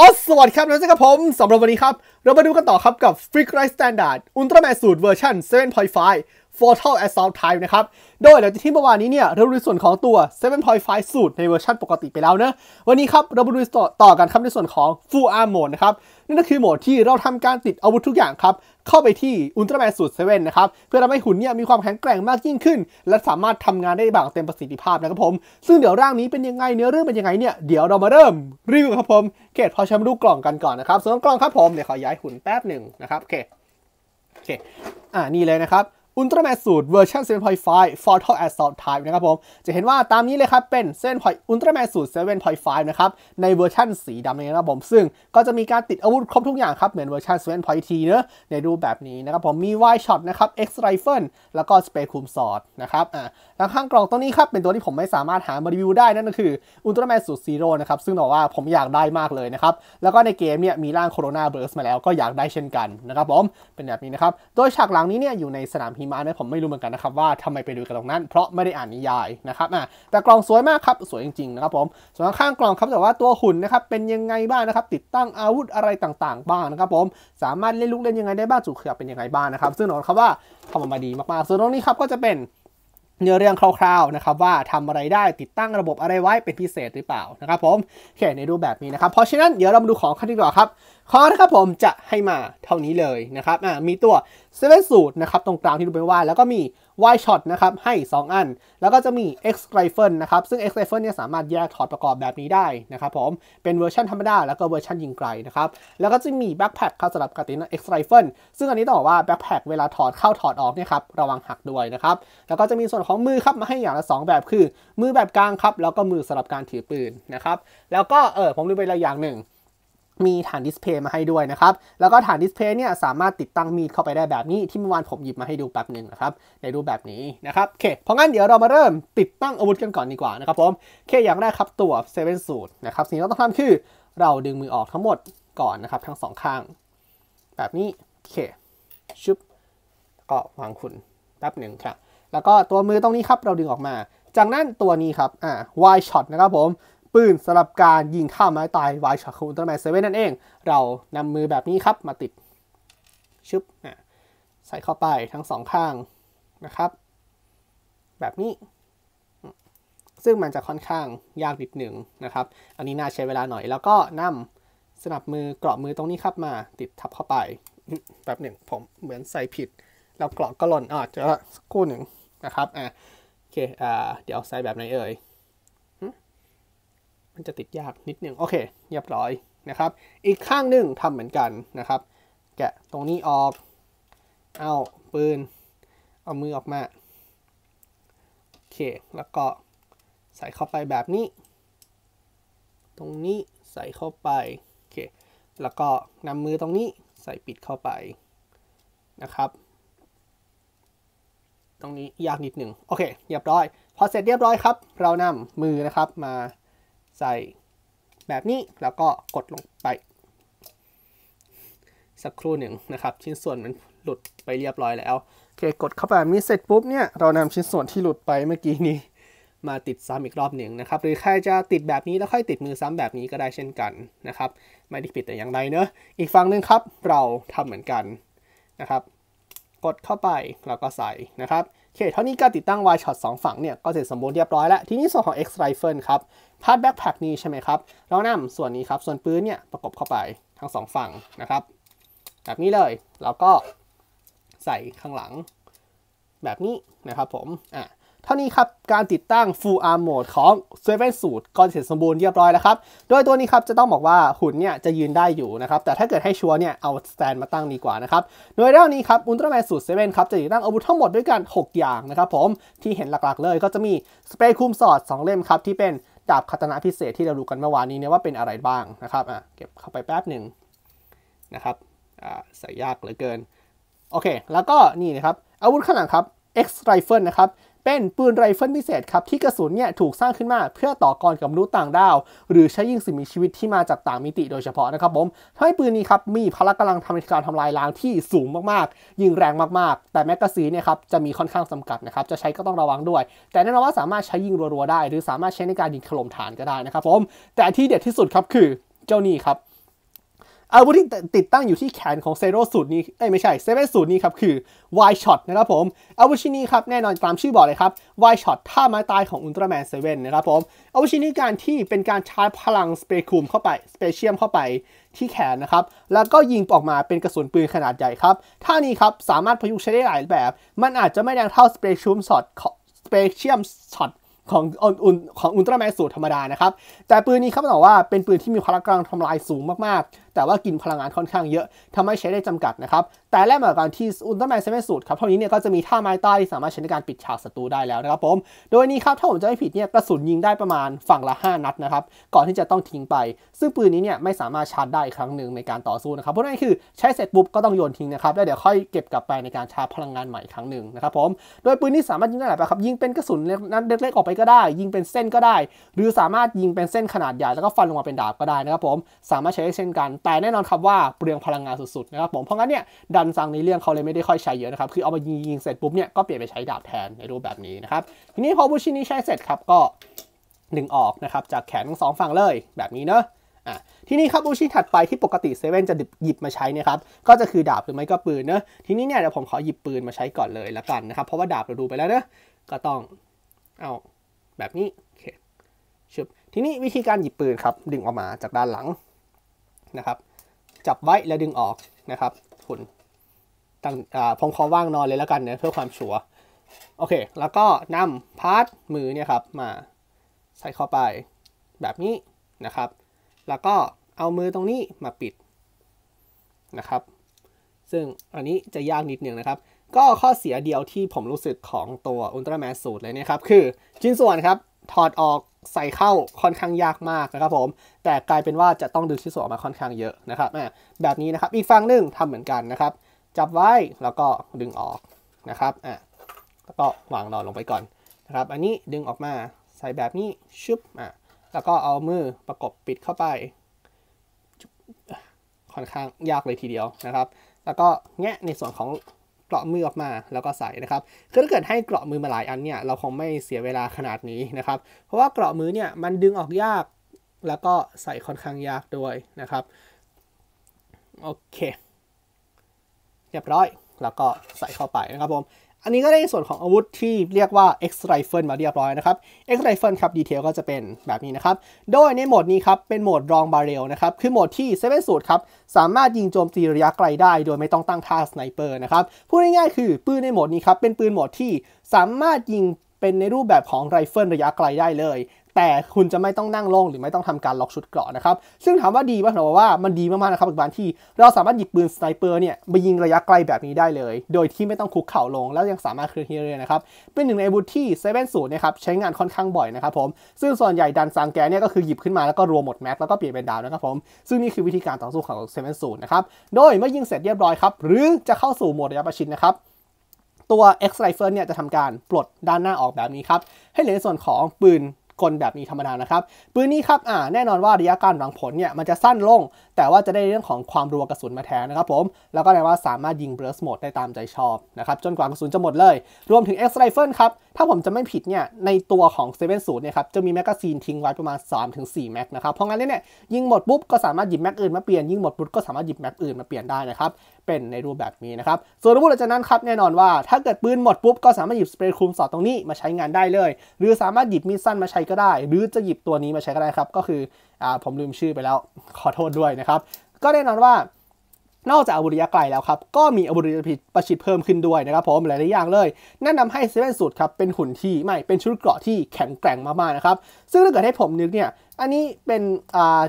อสสวัสดีครับนั้วเจกัผมสำหรับวันนี้ครับ เรามาดูกันต่อครับกับ f r e e k r i g t Standard Ultraman สูตรเวอร์ชัน7.5 f h o t l Assault Type นะครับ โดยหลังจากที่เมื่อวานนี้เนี่ย เราดูส่วนของตัว 7.5สูตรในเวอร์ชันปกติไปแล้วนะ วันนี้ครับ เราดูต่อกันครับในส่วนของ Full Arm Mode นะครับนั่นก็คือโหมดที่เราทำการติดอาวุธทุกอย่างครับ เข้าไปที่ Ultraman สูตร7นะครับ เพื่อทำให้หุ่นเนี่ยมีความแข็งแกร่งมากยิ่งขึ้น และสามารถทำงานได้แบบเต็มประสิทธิภาพนะครับผมซึ่งเดี๋ยวร่างนี้เป็นยังไงเนื้อเรื่องเป็นยังไงเนี่ยเดี๋ยวเรามาเริ่มรีวิวครับผมเกตพอชมดูกล่องกันก่อนนะครับส่วนกล่องครับผมเดี๋ยวขอย้ายหุ่นแป๊บหนึ่งนะครับโอเคโอเคอ่านี่เลยนะครับอุลตร้าแมนสูตรเวอร์ชัน7.5 f ร t a l a แ s ส u l t Type นะครับผมจะเห็นว่าตามนี้เลยครับเป็นเส้นพอยอุลตร้าแมนสูตร7.5 นะครับ ในเวอร์ชันสีดำนะครับผมซึ่งก็จะมีการติดอาวุธครบทุกอย่างครับ เหมือนเวอร์ชัน 7.T เนอะในรูปแบบนี้นะครับ ผมมีไวช็อตนะครับ X Rifle แล้วก็สเปร e Coom s w นะครับอ่าแล้วข้างกล่องตรงนี้ครับ เป็นตัวที่ผมไม่สามารถหามารีวิวได้นั่นก็คืออุลตร้าแมนสูตรซีโร่นะครับซึ่งบอกว่าผมอยากได้มากเลยนะครับแล้วก็ในเกมเนี่ยมีร่างโคโรนาเบิร์สมาแล้วก็อยากได้เช่นกันนะครับผมเป็นแบบนี้นะครับโดยฉากหลังนี้เนี่ยอยู่ในสนามหิมาเนี่ยผมไม่รู้เหมือนกันนะครับว่าทำไมไปดูกันตรงนั้นเพราะไม่ได้อ่านนิยายนะครับอ่ะแต่กล่องสวยมากครับสวยจริงๆ นะครับผมส่วนข้างกล่องครับแต่ว่าตัวหุ่นนะครับเป็นยังไงบ้างนะครับ ติดตั้งอาวุธอะไรต่างๆ บ้างนะครับ ผมสามารถเล่นลูกเล่นยังไงได้บ้างจุกเขียวเป็นยังไงบ้างนะครับ ซึ่งนอนครับว่าทำออกมาดีมากๆ ส่วนตรงนี้ครับก็จะเป็นเนื้อเรื่องคร่าวๆนะครับว่าทำอะไรได้ติดตั้งระบบอะไรไว้เป็นพิเศษหรือเปล่านะครับ ผมโอเคในรูปแบบนี้นะครับเพราะฉะนั้นเดี๋ยวเรามาดูของขันดีกว่อครับคอร์สครับผมจะให้มาเท่านี้เลยนะครับอ่ามีตัวเซเว่นสูตรนะครับ ตรงกลางที่ดูไปว่า แล้วก็มี Y shot นะครับ ให้ 2 อัน แล้วก็จะมี X rifle นะครับ ซึ่ง X rifle เนี่ยสามารถแยกถอดประกอบแบบนี้ได้นะครับผม เป็นเวอร์ชันธรรมดา แล้วก็เวอร์ชันยิงไกลนะครับ แล้วก็จะมี backpack ครับสำหรับกระตินะ X rifle ซึ่งอันนี้ต้องบอกว่า backpack เวลาถอดเข้าถอดออกเนี่ยครับระวังหักด้วยนะครับแล้วก็จะมีส่วนของมือครับมาให้อย่างละ 2 แบบคือมือแบบกลางครับแล้วก็มือสำหรับการถือปืนนะครับแล้วก็เออผมลืมไปละอย่างหนึ่งมีฐานดิสเพย์มาให้ด้วยนะครับ แล้วก็ฐานดิสเพย์เนี่ยสามารถติดตั้งมีด เข้าไปได้แบบนี้ที่เมื่อวานผมหยิบมาให้ดูแบบหนึ่งนะครับในรูปแบบนี้ นะครับโอเค เพราะงั้นเดี๋ยวเรา มา เริ่มติดตั้งอาวุธกัน ก่อนดีกว่านะครับผมโอเคอย่างแรกครับตัวเซเว่นสูตรนะครับ สิ่งที่เรา ต้องทำคือเราดึงมือออกทั้งหมดก่อนนะครับ ทั้งสองข้าง แบบนี้โอเคชุบก็วางคุณแป๊บหนึ่งครับแล้วก็ตัวมือตรงนี้ครับเราดึงออกมา จากนั้นตัวนี้ครับอ่า Y shot นะครับผมปืนสำหรับการยิงข้ามไม้ตายไวชาอตขออุลตร้าแมนเซเว่นนั่นเอง เรานำมือแบบนี้ครับมาติด ชึบใส่เข้าไปทั้งสองข้างนะครับ แบบนี้ ซึ่งมันจะค่อนข้างยากนิดหนึ่งนะครับ อันนี้น่าใช้เวลาหน่อย แล้วก็นำสนับมือกรอบมือตรงนี้ครับมาติดทับเข้าไป แบบหนึ่งผมเหมือนใส่ผิด แล้วกรอบก็หล่นอ่ะจอสักคู่หนึ่งนะครับ อ่ะโอเค อ่า เดี๋ยวใส่แบบไหนเอ่ยันจะติดยากนิดนึงโอเคเรียบร้อยนะครับ อีกข้างหนึ่งทำเหมือนกันนะครับ แกะตรงนี้ออกเอาปืนเอามือออกมาโอเคแล้วก็ใส่เข้าไปแบบนี้ ตรงนี้ใส่เข้าไปโอเคแล้วก็นำมือตรงนี้ใส่ปิดเข้าไปนะครับ ตรงนี้ยากนิดหนึ่งโอเคเรียบร้อย พอเสร็จเรียบร้อยครับเรานำมือนะครับมาใส่แบบนี้แล้วก็กดลงไป สักครู่หนึ่งนะครับ ชิ้นส่วนมันหลุดไปเรียบร้อยแล้วโอเคกดเข้าไปแบบนี้เสร็จปุ๊บเนี่ยเรานำชิ้นส่วนที่หลุดไปเมื่อกี้นี้ มาติดซ้ำอีกรอบหนึ่งนะครับหรือใครจะติดแบบนี้แล้วค่อยติดมือซ้ำแบบนี้ก็ได้เช่นกันนะครับไม่ได้ผิดแต่อย่างใดเนอะอีกฝั่งหนึ่งครับเราทำเหมือนกันนะครับ กดเข้าไปแล้วก็ใส่นะครับโอเคเท่านี้การติดตั้งวายช็อตสองฝั่งเนี่ยก็เสร็จสมบูรณ์เรียบร้อยแล้ว ทีนี้ส่วนของ X Rifle ครับ พาร์ทแบ็คแพคนี้ใช่ไหมครับเรานำส่วนนี้ครับส่วนปืนเนี่ยประกบเข้าไปทั้งสองฝั่งนะครับ แบบนี้เลย แล้วก็ใส่ข้างหลังแบบนี้นะครับผมอ่ะเท่านี้ครับ การติดตั้ง Full Arm Mode ของ s ซเว่นสูตรก็เสร็จสมบูรณ์เรียบร้อยแล้วครับ โดยตัวนี้ครับ จะต้องบอกว่าหุ่นเนี่ย จะยืนได้อยู่นะครับ แต่ถ้าเกิดให้ชัวร์เนี่ย เอาสแตนมาตั้งดีกว่านะครับโดยเรื่องนี้ครับอุลตร้าแมนสูตรเซเว่นครับ จะติดตั้งอาวุธทั้งหมดด้วยกัน 6 อย่างนะครับผมที่เห็นหลักๆเลยก็จะมี สเปรย์คุมสอด 2 เล่มครับ ที่เป็นดาบคาตนาพิเศษที่เราดูกันเมื่อวานนี้เนี่ยว่าเป็นอะไรบ้างนะครับอ่ะเก็บเข้าไปแป๊บหนึ่งนะครับอ่าใส่ยากเหลือเกินโอเค แล้วก็นี่นะครับอาวุธข้างหลังครับ X Rifle นะครับเป็นปืนไรเฟิลพิเศษครับที่กระสุนเนี่ยถูกสร้างขึ้นมาเพื่อต่อกรกับมนุษย์ต่างดาว หรือใช้ยิงสิ่งมีชีวิตที่มาจากต่างมิติโดยเฉพาะนะครับผมทำให้ปืนนี้ครับมีพละกำลังทำในการทำลายล้างที่สูงมากๆ ยิงแรงมากๆ แต่แมกกาซีนเนี่ยครับจะมีค่อนข้างจากัดนะครับจะใช้ก็ต้องระวังด้วย แต่แน่นอนว่าสามารถใช้ยิงรัวๆได้ หรือสามารถใช้ในการยิงถล่มฐานก็ได้นะครับผมแต่ที่เด็ดที่สุดครับคือเจ้านี่ครับอาวุธที่ติดตั้งอยู่ที่แขนของเซโรสูตรนี้ เอ้ไม่ใช่ เซเว่นสูตรนี้ครับคือ Y Shot นะครับผมอาวุธชิ้นนี้ครับแน่นอนตามชื่อบอกเลยครับ Y Shot ท่าไม้ตายของอุลตร้าแมนเซเว่นนะครับผมอาวุธชิ้นนี้การที่เป็นการใช้พลังสเปคูมเข้าไปสเปเชียมเข้าไปที่แขนนะครับ แล้วก็ยิงออกมาเป็นกระสุนปืนขนาดใหญ่ครับ ท่านี้ครับสามารถพยุกใช้ได้หลายแบบ มันอาจจะไม่แรงเท่าสเปเชียมช็อตสเปเชียมช็อตของอุลของอุลตร้าแมนสูตรธรรมดานะครับ แต่ปืนนี้ครับบอกว่าเป็นปืนที่มีพลังกำลังทำลายสูงมากๆแต่ว่ากินพลังงานค่อนข้างเยอะทำให้ใช้ได้จำกัดนะครับแต่แรกมาการที่อุลตร้าแมนเซเว่นสูตรครับเท่านี้เนี่ยก็จะมีท่าไม้ใต้สามารถใช้ในการปิดฉากศัตรูได้แล้วนะครับผมโดยนี้ครับถ้าผมจะไม่ผิดเนี่ยกระสุนยิงได้ประมาณฝั่งละ 5 นัดนะครับก่อนที่จะต้องทิ้งไป ซึ่งปืนนี้เนี่ยไม่สามารถชาร์จได้อีกครั้งหนึ่งในการต่อสู้นะครับเพราะนั่นคือใช้เสร็จปุ๊บก็ต้องโยนทิ้งนะครับแล้วเดี๋ยวค่อยเก็บกลับไปในการชาร์จพลังงานใหม่ครั้งหนึ่งนะครับผมโดยปืนนี้สามารถยิงได้หลายแบบครับยิงเป็นกระสุนนั้นเล็กๆออกไปก็ได้ ยิงเป็นเส้นก็ได้ หรือสามารถยิงเป็นเส้นขนาดใหญ่แล้วก็ฟันลงมาเป็นดาบก็ได้นะครับผม สามารถใช้เช่นกันแต่แน่นอนครับว่าเปลืองพลังงานสุดๆนะครับผม เพราะงั้นเนี่ยดันซังในเรื่องเขาเลยไม่ได้ค่อยใช้เยอะนะครับ คือเอามายิงยิงเสร็จปุ๊บเนี่ยก็เปลี่ยนไปใช้ดาบแทนในรูปแบบนี้นะครับทีนี้พอบูชินี้ใช้เสร็จครับก็ดึงออกนะครับจากแขนทั้งสองฝั่งเลยแบบนี้เนาะทีนี้ครับบูชิถัดไปที่ปกติเซเว่นจะหยิบมาใช้นะครับก็จะคือดาบหรือไม่ก็ปืนเนะทีนี้เนี่ยเดี๋ยวผมขอหยิบปืนมาใช้ก่อนเลยละกันนะครับเพราะว่าดาบเราดูไปแล้วเนะก็ต้องเอาแบบนี้โอเคชุบทีนี้วิธีการหยิบปืนครับดึงออกมาจากด้านหลังนะครับจับไว้แล้วดึงออกนะครับคุณตั้งผมขอว่างนอนเลยแล้วกันนะเพื่อความชัวโอเค แล้วก็นำพาร์ทมือเนี่ยครับมาใส่เข้าไปแบบนี้นะครับ แล้วก็เอามือตรงนี้มาปิดนะครับ ซึ่งอันนี้จะยากนิดนึงนะครับ ก็ข้อเสียเดียวที่ผมรู้สึกของตัวอุลตร้าแมนสูตรเลยนะครับ คือชิ้นส่วนครับถอดออกใส่เข้าค่อนข้างยากมากนะครับผมแต่กลายเป็นว่าจะต้องดึงชิ้นส่วนออกมาค่อนข้างเยอะนะครับ แบบนี้นะครับ อีกฝั่งหนึ่งทำเหมือนกันนะครับ จับไว้แล้วก็ดึงออกนะครับอ่ะแล้วก็วางนอนลงไปก่อนนะครับ อันนี้ดึงออกมาใส่แบบนี้ชึบอ่ะแล้วก็เอามือประกบปิดเข้าไป ค่อนข้างยากเลยทีเดียวนะครับ แล้วก็แงะในส่วนของกราะมือออกมาแล้วก็ใส่นะครับคือถ้าเกิดให้เกราะมือมาหลายอันเนี่ยเราคงไม่เสียเวลาขนาดนี้นะครับ เพราะว่าเกราะมือเนี่ยมันดึงออกยากแล้วก็ใส่ค่อนข้างยากด้วยนะครับโอเคเรียบร้อยแล้วก็ใส่เข้าไปนะครับผมอันนี้ก็ได้ในส่วนของอาวุธที่เรียกว่า X Rifle มาเรียบร้อยนะครับ X Rifle ครับดีเทลก็จะเป็นแบบนี้นะครับ โดยในโหมดนี้ครับเป็นโหมดรองบาเรลนะครับคือโหมดที่เซเว่นสูตรครับสามารถยิงโจมตีระยะไกลได้โดยไม่ต้องตั้งท่าสไนเปอร์นะครับพูดง่ายๆคือปืนในโหมดนี้ครับเป็นปืนโหมดที่สามารถยิงเป็นในรูปแบบของไรเฟิลระยะไกลได้เลยแต่คุณจะไม่ต้องนั่งลงหรือไม่ต้องทำการล็อกชุดเกราะนะครับ ซึ่งถามว่าดีปหะผมว่ามันดีมากๆนะครับบางที่เราสามารถหยิบปืนสไนเปอร์เนี่ยไปยิงระยะไกลแบบนี้ได้เลย โดยที่ไม่ต้องคุกเข่าลง แล้วยังสามารถเคลื่อนที่ได้นะครับ เป็นหนึ่งในอาวุธที่เซเว่นสูตรนะครับใช้งานค่อนข้างบ่อยนะครับผม ซึ่งส่วนใหญ่ดันซังแกเนี่ยก็คือหยิบขึ้นมาแล้วก็รวมหมดแม็กแล้วก็เปลี่ยนเป็นดาวนะครับผม ซึ่งนี่คือวิธีการต่อสู้ของเซเว่นสูตรนะครับ โดยเมื่อยิงเสร็จเรียบร้อยครับหรือจะเข้าสู่โหมดระยะประชิดนะครับตัว X Rifle เนี่ยจะทำการปลดด้านหน้าออกแบบนี้ครับให้เหลือในส่วนของปืนกลแบบนี้ ธรรมดานะครับ ปืนนี้ครับอ่าแน่นอนว่าระยะการหวังผลเนี่ยมันจะสั้นลง แต่ว่าจะได้เรื่องของความรัวกระสุนมาแทนนะครับผม แล้วก็แน่ว่าสามารถยิงเบรสโหมดได้ตามใจชอบนะครับจนกว่ากระสุนจะหมดเลย รวมถึงเอ็กซ์ไรเฟิลครับ ถ้าผมจะไม่ผิดเนี่ยในตัวของ 70เนี่ยครับจะมีแมกกาซีนทิ้งไว้ประมาณ 3-4แม็กนะครับ เพราะงั้นเนี่ยยิงหมดปุ๊บก็สามารถหยิบแม็กอื่นมาเปลี่ยนยิงหมดปุ๊บก็สามารถหยิบแม็กอื่นมาเปลี่ยนได้นะครับเป็นในรูปแบบนี้นะครับส่วนรูปหลังจากนั้นครับแน่นอนว่าถ้าเกิดปืนหมดปุ๊บก็สามารถหยิบสเปรย์คลุมสอดตรงนี้มาใช้งานได้เลยหรือสามารถหยิบมีดสั้นมาใ้ก็ได้หรือจะหยิบตัวนี้มาใช้ก็ได้ครับ ก็คืออผมลืมชื่อไปแล้วขอโทษด้วยนะครับ ก็แน่นอนว่านอกจากอาวุธระยะไกลแล้วครับ ก็มีอาวุธระยะประชิดเพิ่มขึ้นด้วยนะครับผมหลายๆอย่างเลย นั่นทาให้เซเว่นสูตรครับเป็นหุ่นที่ไม่เป็นชุดเกราะที่แข็งแกร่งมากๆนะครับซึ่งถ้าเกิดให้ผมนึกเนี่ยอันนี้เป็น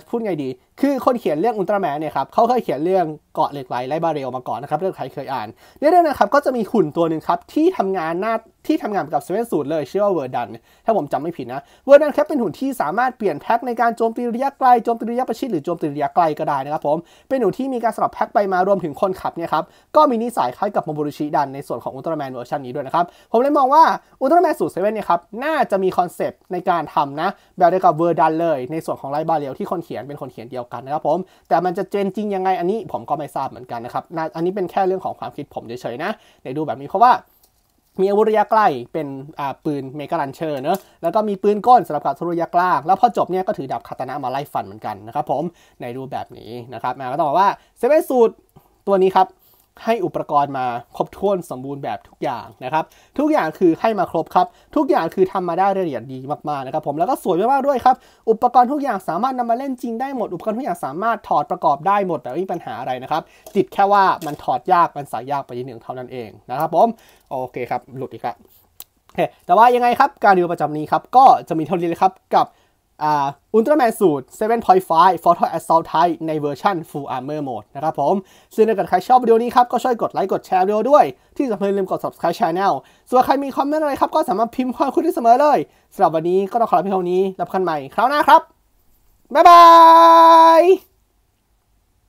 พูดไงดีคือคนเขียนเรื่องอุลตร้าแมนเนี่ยครับเขาเคยเขียนเรื่องเกาะเหล็กไหลไลบาเรลมาก่อนนะครับเรื่องใครเคยอ่านนเรื่องนะครับก็จะมีหุ่นตัวหนึ่งครับที่ทำงานหน้าที่ทำงานกับเซเว่นสูตรเลยชื่อว่าเวอร์ดันถ้าผมจำไม่ผิดนะเวอร์ดันครับเป็นหุ่นที่สามารถเปลี่ยนแพ็กในการโจมตีระยะไกลโจมตีระยะประชิดหรือโจมตีระยะไกลก็ได้นะครับผมเป็นหุ่นที่มีการสลับแพ็กไปมารวมถึงคนขับเนี่ยครับก็มีนิสัยคล้ายกับโมบูริชิดันในส่วนของอุลตร้าแมนเวอร์ชันนี้ด้วยนะครับผมเลยมองว่าอุลตร้าแมนสูตรเซเว่นเนี่ยครับน่าจะมีคอนเซปต์ในการทำนะแบบเดียวกับเวอร์ดันเลยในส่วนของไลบาเรลที่คนเขียนเป็นคนเขียนเดียวกันนะครับผมแต่มันจะเจนจริงยังไงอันนี้ผมก็ไม่ทราบเหมือนกันนะครับอันนี้เป็นแค่เรื่องของความคิดผมเฉยๆนะเดี๋ยวดูแบบนี้เพราะว่า มีอาวุธระยะใกล้ เป็นปืนเมกาลันเชอร์เนอะแล้วก็มีปืนก้นสำหรับกับทุรยะกล้าแล้วพอจบเนี่ยก็ถือดาบคาตานะมาไล่ฟันเหมือนกันนะครับผมในรูปแบบนี้นะครับ มาก็ต้องบอกว่าเซเว่นสูตรตัวนี้ครับให้อุปกรณ์มาครบถ้วนสมบูรณ์แบบทุกอย่างนะครับ ทุกอย่างคือให้มาครบครับทุกอย่างคือทำมาได้ละเอียดดีมากๆนะครับผมแล้วก็สวยมากๆด้วยครับอุปกรณ์ทุกอย่างสามารถนำมาเล่นจริงได้หมดอุปกรณ์ทุกอย่างสามารถถอดประกอบได้หมด แต่ไม่มีปัญหาอะไรนะครับติดแค่ว่ามันถอดยากมันสายยากไปนิดหนึ่งเท่านั้นเองนะครับผมโอเคครับหลุดอีกครับแต่ว่ายังไงครับ การดีวประจำนี้ครับก็จะมีเท่านี้เลยครับกับอุลตร้าแมนสูตร7.5 Photon อ s s a u l t t ลไทในเวอร์ชัน Full Armor Mode นะครับผมซึ่งถ้าเกิดใครชอบวิดีโอนี้ครับ ก็ช่วยกดไลค์กดแชร์วิดีโอด้วย ที่สำคัญลืมกด subscribe channel ส่วนใครมีคอมเมนต์อะไรครับ ก็สามารถพิมพ์ความคุณได้เสมอเลย สำหรับวันนี้ก็ต้องขอลาเพียงเท่านี้วพบกันใหม่คราวหน้าครับ บ๊ายบาย